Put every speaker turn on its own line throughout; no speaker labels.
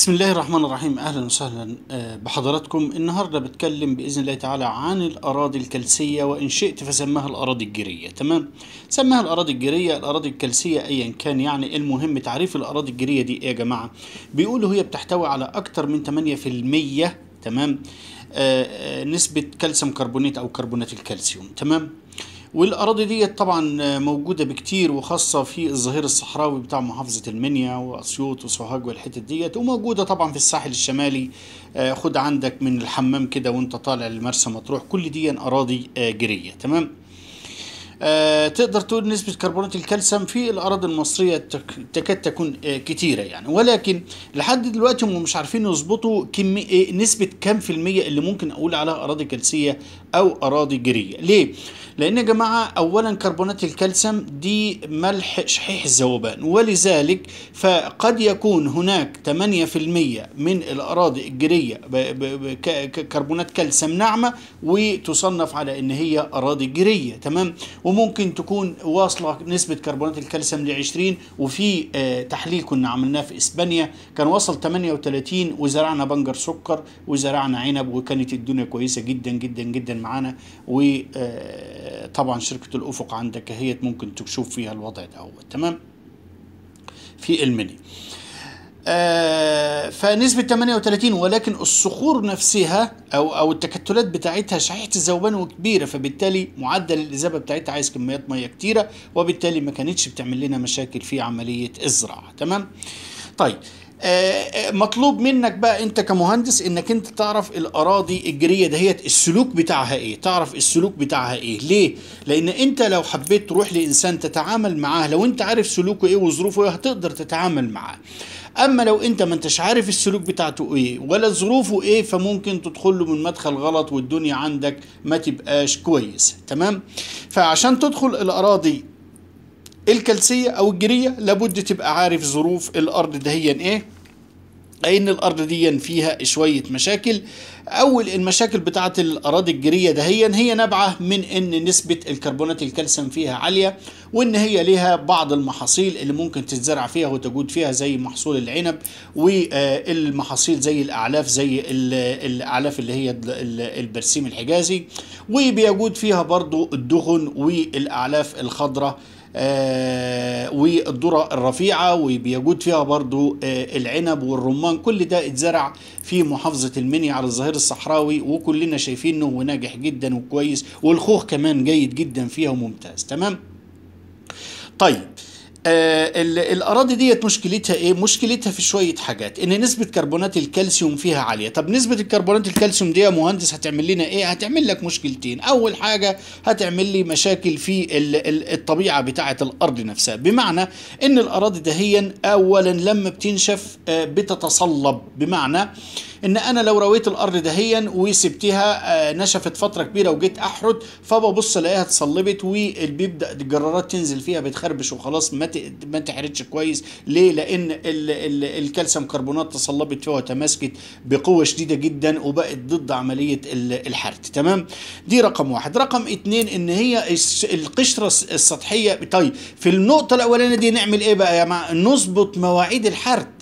بسم الله الرحمن الرحيم اهلا وسهلا آه، بحضراتكم النهارده بتكلم باذن الله تعالى عن الاراضي الكلسيه وان شئت فسماها الاراضي الجيريه تمام سماها الاراضي الجيريه الاراضي الكلسيه ايا كان يعني المهم تعريف الاراضي الجيريه دي ايه يا جماعه بيقولوا هي بتحتوي على اكتر من 8% تمام آه، آه، نسبه كالسيوم كربونات او كربونات الكالسيوم تمام والاراضي دي طبعا موجوده بكتير وخاصه في الظهير الصحراوي بتاع محافظه المنيا واسيوط وسوهاج والحتت ديت وموجوده طبعا في الساحل الشمالي آه، خد عندك من الحمام كده وانت طالع لمرسى مطروح كل دي اراضي آه، جريه تمام آه، تقدر تقول نسبة كربونات الكالسيوم في الأراضي المصرية تكاد تكون آه، كتيرة يعني ولكن لحد دلوقتي هم مش عارفين يظبطوا كمية آه، نسبة كام في المية اللي ممكن أقول عليها أراضي كلسية أو أراضي جرية ليه؟ لأن يا جماعة أولا كربونات الكالسيوم دي ملح شحيح الذوبان ولذلك فقد يكون هناك 8% من الأراضي الجرية كربونات كالسيوم ناعمة وتصنف على إن هي أراضي جرية تمام؟ وممكن تكون واصله نسبه كربونات الكالسيوم ل 20 وفي آه، تحليل كنا عملناه في اسبانيا كان وصل 38 وزرعنا بنجر سكر وزرعنا عنب وكانت الدنيا كويسه جدا جدا جدا معانا وطبعا آه، شركه الافق عندك هي ممكن تشوف فيها الوضع ده تمام في المنيو آه، فنسبة 38 ولكن الصخور نفسها أو أو التكتلات بتاعتها شحيحة الذوبان وكبيرة فبالتالي معدل الإذابة بتاعتها عايز كميات مية كتيرة وبالتالي ما كانتش بتعمل لنا مشاكل في عملية الزراعة تمام؟ طيب آه، آه، مطلوب منك بقى انت كمهندس انك انت تعرف الاراضي الجريه دهيت السلوك بتاعها ايه تعرف السلوك بتاعها ايه ليه لان انت لو حبيت تروح لانسان تتعامل معاه لو انت عارف سلوكه ايه وظروفه ايه هتقدر تتعامل معاه اما لو انت ما انتش عارف السلوك بتاعته ايه ولا ظروفه ايه فممكن تدخل له من مدخل غلط والدنيا عندك ما تبقاش كويس تمام فعشان تدخل الاراضي الكلسيه او الجريه لابد تبقى عارف ظروف الارض دهيا ايه لان الأرض دي فيها شوية مشاكل أول المشاكل بتاعة الأراضي الجيرية دهيا هي نابعة من أن نسبة الكربونات الكالسيوم فيها عالية وأن هي ليها بعض المحاصيل اللي ممكن تتزرع فيها وتجود فيها زي محصول العنب والمحاصيل زي الأعلاف زي الأعلاف اللي هي البرسيم الحجازي وبيجود فيها برضو الدهن والأعلاف الخضراء آه، والذرة الرفيعة وبيجود فيها برضو آه، العنب والرمان كل ده اتزرع في محافظة المنيا على الظهير الصحراوي وكلنا شايفين انه ناجح جدا وكويس والخوخ كمان جيد جدا فيها وممتاز تمام طيب آه الاراضي ديت مشكلتها ايه مشكلتها في شويه حاجات ان نسبه كربونات الكالسيوم فيها عاليه طب نسبه الكربونات الكالسيوم دي يا مهندس هتعمل لنا ايه هتعمل لك مشكلتين اول حاجه هتعمل لي مشاكل في الطبيعه بتاعه الارض نفسها بمعنى ان الاراضي دهيا اولا لما بتنشف آه بتتصلب بمعنى ان انا لو رويت الارض دهيا وسبتها آه نشفت فتره كبيره وجيت احرد فببص الاقيها اتصلبت وبيبدا الجرارات تنزل فيها بتخربش وخلاص ما ما تحرقش كويس ليه لان ال ال الكالسيوم كربونات تصلبت فيها وتماسكت بقوه شديده جدا وبقت ضد عمليه الحرد تمام دي رقم واحد رقم اتنين ان هي القشره السطحيه طيب في النقطه الاولانيه دي نعمل ايه بقى يا جماعه نظبط مواعيد الحرد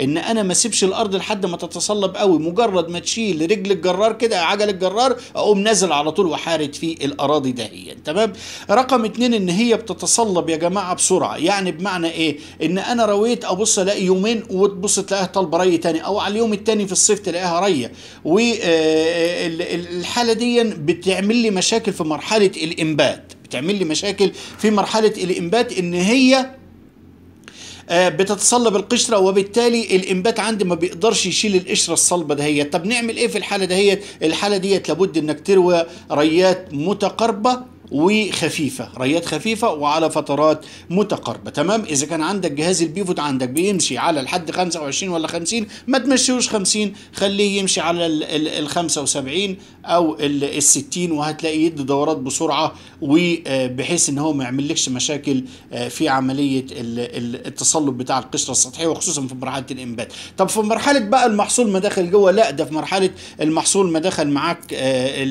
ان انا ما اسيبش الارض لحد ما تتصلب قوي مجرد ما تشيل رجل الجرار كده عجل الجرار اقوم نازل على طول وحارد في الاراضي دهيا تمام رقم اتنين ان هي بتتصلب يا جماعه بسرعه يعني بمعنى ايه ان انا رويت ابص الاقي يومين وتبص تلاقيها طالبه ري تاني او على اليوم التاني في الصيف تلاقيها ريه والحاله آه، آه، دي بتعمل لي مشاكل في مرحله الانبات بتعمل لي مشاكل في مرحله الانبات ان هي آه، بتتصلب القشره وبالتالي الانبات عندي ما بيقدرش يشيل القشره الصلبه دهيت طب نعمل ايه في الحاله دهيت الحاله ديت لابد انك تروي ريات متقاربه وخفيفه ريات خفيفه وعلى فترات متقاربه تمام اذا كان عندك جهاز البيفوت عندك بيمشي على الحد 25 ولا 50 ما تمشيهوش 50 خليه يمشي على ال 75 او ال 60 وهتلاقيه يدي دورات بسرعه وبحيث ان هو ما يعملكش مشاكل آه، في عمليه التصلب بتاع القشره السطحيه وخصوصا في مرحله الانبات طب في مرحله بقى المحصول ما دخل جوه لا ده في مرحله المحصول ما دخل معاك آه،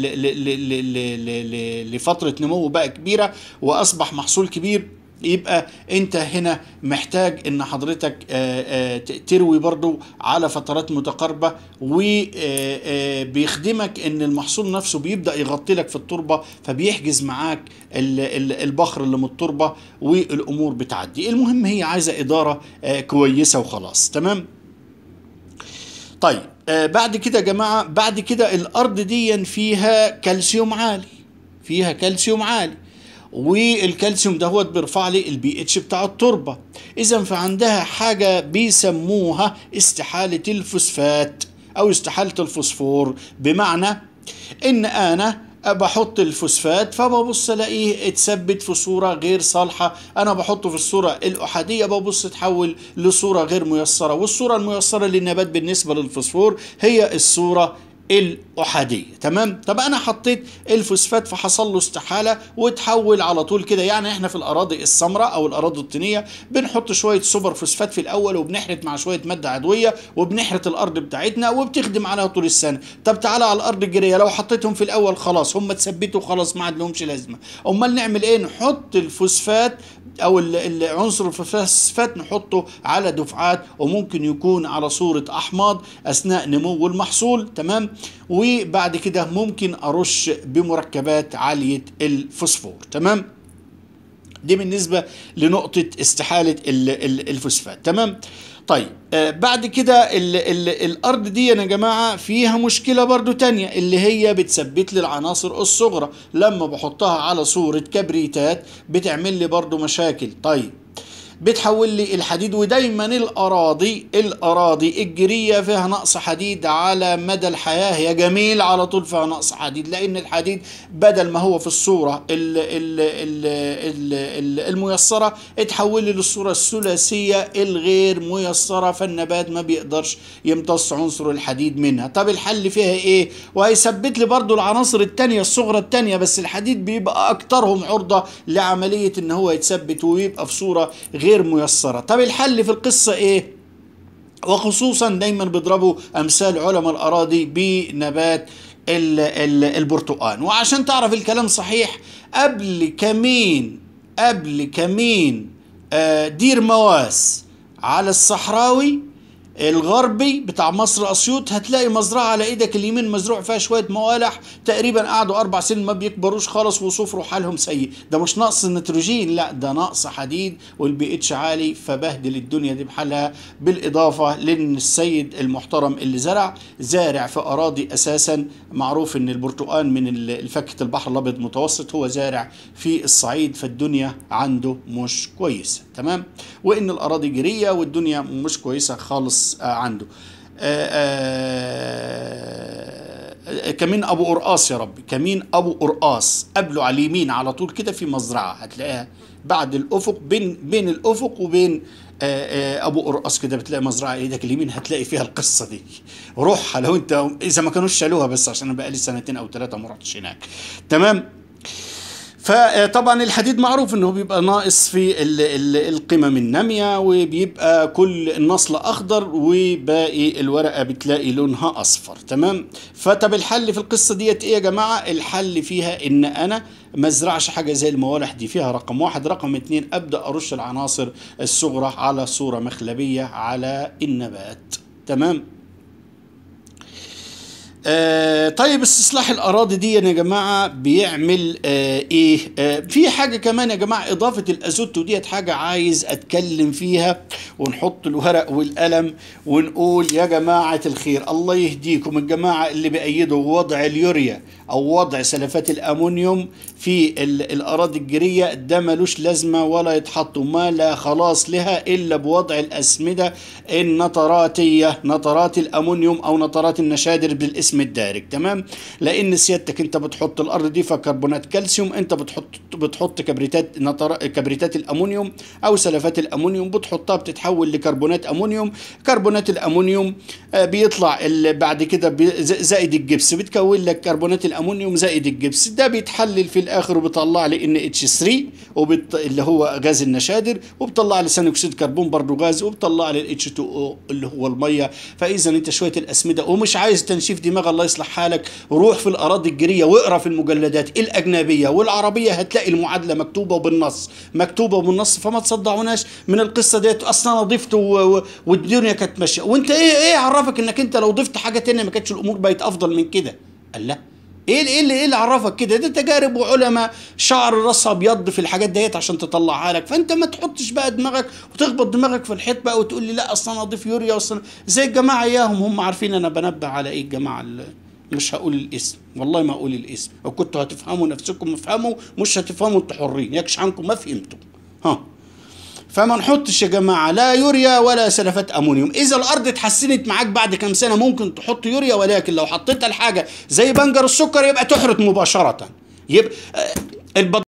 لفتره نمو بقى كبيرة وأصبح محصول كبير يبقى انت هنا محتاج ان حضرتك آه، آه، تروي برضو على فترات متقاربة وبيخدمك آه، ان المحصول نفسه بيبدأ يغطي لك في التربة فبيحجز معاك البخر اللي من التربة والامور بتعدي المهم هي عايزة ادارة كويسة وخلاص تمام طيب بعد كده يا جماعة بعد كده الارض دي فيها كالسيوم عالي فيها كالسيوم عالي والكالسيوم ده هو بيرفع لي البي اتش بتاع التربه اذا فعندها حاجه بيسموها استحاله الفوسفات او استحاله الفوسفور بمعنى ان انا بحط الفوسفات فببص الاقيه اتثبت في صوره غير صالحه انا بحطه في الصوره الاحاديه ببص اتحول لصوره غير ميسره والصوره الميسره للنبات بالنسبه للفوسفور هي الصوره الأحادية تمام طب أنا حطيت الفوسفات فحصل له استحالة وتحول على طول كده يعني إحنا في الأراضي السمراء أو الأراضي الطينية بنحط شوية سوبر فوسفات في الأول وبنحرت مع شوية مادة عضوية وبنحرت الأرض بتاعتنا وبتخدم على طول السنة طب تعالى على الأرض الجيرية لو حطيتهم في الأول خلاص هم تثبتوا خلاص ما عاد لهمش لازمة أمال نعمل إيه نحط الفوسفات أو العنصر الفوسفات نحطه على دفعات وممكن يكون على صورة أحماض أثناء نمو المحصول تمام وبعد كده ممكن ارش بمركبات عاليه الفوسفور تمام دي بالنسبه لنقطه استحاله الفوسفات تمام طيب آه، بعد كده الـ الـ الارض دي يا جماعه فيها مشكله برضو تانية اللي هي بتثبت لي العناصر الصغرى لما بحطها على صوره كبريتات بتعمل لي برضو مشاكل طيب بتحول لي الحديد ودايما الاراضي الاراضي الجيريه فيها نقص حديد على مدى الحياه يا جميل على طول فيها نقص حديد لان الحديد بدل ما هو في الصوره الـ الـ الـ الـ الـ الميسره اتحول لي للصوره الثلاثيه الغير ميسره فالنبات ما بيقدرش يمتص عنصر الحديد منها طب الحل فيها ايه وهيثبت لي برضو العناصر التانية الصغرى التانية بس الحديد بيبقى اكترهم عرضه لعمليه ان هو يتثبت ويبقى في صوره غير غير ميسرة طب الحل في القصة ايه وخصوصا دايما بيضربوا امثال علماء الاراضي بنبات البرتقال وعشان تعرف الكلام صحيح قبل كمين قبل كمين آه، دير مواس على الصحراوي الغربي بتاع مصر اسيوط هتلاقي مزرعه على ايدك اليمين مزروع فيها شويه موالح تقريبا قعدوا اربع سنين ما بيكبروش خالص وصفروا حالهم سيء ده مش نقص النيتروجين لا ده نقص حديد والبي اتش عالي فبهدل الدنيا دي بحالها بالاضافه لان السيد المحترم اللي زرع زارع في اراضي اساسا معروف ان البرتقال من فكه البحر الابيض المتوسط هو زارع في الصعيد فالدنيا عنده مش كويسه تمام وان الاراضي جريه والدنيا مش كويسه خالص آه، عنده آه، آه، كمين ابو قرقاص يا رب كمين ابو قرقاص قبله على اليمين على طول كده في مزرعه هتلاقيها بعد الافق بين بين الافق وبين ابو قرقاص كده بتلاقي مزرعه ايدك اليمين هتلاقي فيها القصه دي روحها لو انت اذا ما كانوش شالوها بس عشان انا بقالي سنتين او ثلاثه ما رحتش هناك تمام فطبعا آه، الحديد معروف انه بيبقى ناقص في القمم الناميه وبيبقى كل النصل اخضر وباقي الورقه بتلاقي لونها اصفر تمام فطب الحل في القصه ديت ايه يا جماعه الحل فيها ان انا ما ازرعش حاجه زي الموالح دي فيها رقم واحد رقم اتنين ابدا ارش العناصر الصغرى على صوره مخلبيه على النبات تمام آه طيب استصلاح الاراضي دي يا جماعه بيعمل آه ايه آه في حاجه كمان يا جماعه اضافه الازوتو ديت حاجه عايز اتكلم فيها ونحط الورق والقلم ونقول يا جماعه الخير الله يهديكم الجماعه اللي بيأيدوا وضع اليوريا او وضع سلفات الامونيوم في الاراضي الجيريه ده ملوش لازمه ولا يتحط ما لا خلاص لها الا بوضع الاسمده النطراتيه نطرات الامونيوم او نطرات النشادر بالاسم الجسم الدارج تمام لان سيادتك انت بتحط الارض دي فيها كربونات كالسيوم انت بتحط بتحط كبريتات نطر... كبريتات الامونيوم او سلفات الامونيوم بتحطها بتتحول لكربونات امونيوم كربونات الامونيوم آه، بيطلع بعد كده زائد الجبس بتكون لك كربونات الامونيوم زائد الجبس ده بيتحلل في الاخر وبيطلع لي ان اتش 3 وبت... اللي هو غاز النشادر وبطلع لي ثاني اكسيد كربون برضه غاز وبطلع لي الاتش 2 او اللي هو الميه فاذا انت شويه الاسمده ومش عايز تنشيف دماغ دماغ الله يصلح حالك روح في الأراضي الجرية واقرا في المجلدات الأجنبية والعربية هتلاقي المعادلة مكتوبة وبالنص مكتوبة وبالنص فما تصدعوناش من القصة ديت أصلا أنا ضفت والدنيا كانت ماشية وأنت إيه إيه عرفك إنك أنت لو ضفت حاجة تانية ما كانتش الأمور بقت أفضل من كده قال لا ايه ايه اللي ايه اللي عرفك كده ده تجارب وعلماء شعر راس ابيض في الحاجات ديت عشان تطلعها لك فانت ما تحطش بقى دماغك وتخبط دماغك في الحيط بقى وتقول لي لا اصل انا اضيف يوريا اصل زي الجماعه اياهم هم عارفين انا بنبه على ايه الجماعه اللي مش هقول الاسم والله ما اقول الاسم لو كنتوا هتفهموا نفسكم افهموا مش هتفهموا انتوا حرين يكش عنكم ما فهمتوا ها فما نحطش يا جماعه لا يوريا ولا سلفات امونيوم اذا الارض اتحسنت معاك بعد كام سنه ممكن تحط يوريا ولكن لو حطيتها الحاجه زي بنجر السكر يبقى تحرط مباشره يبقى آه،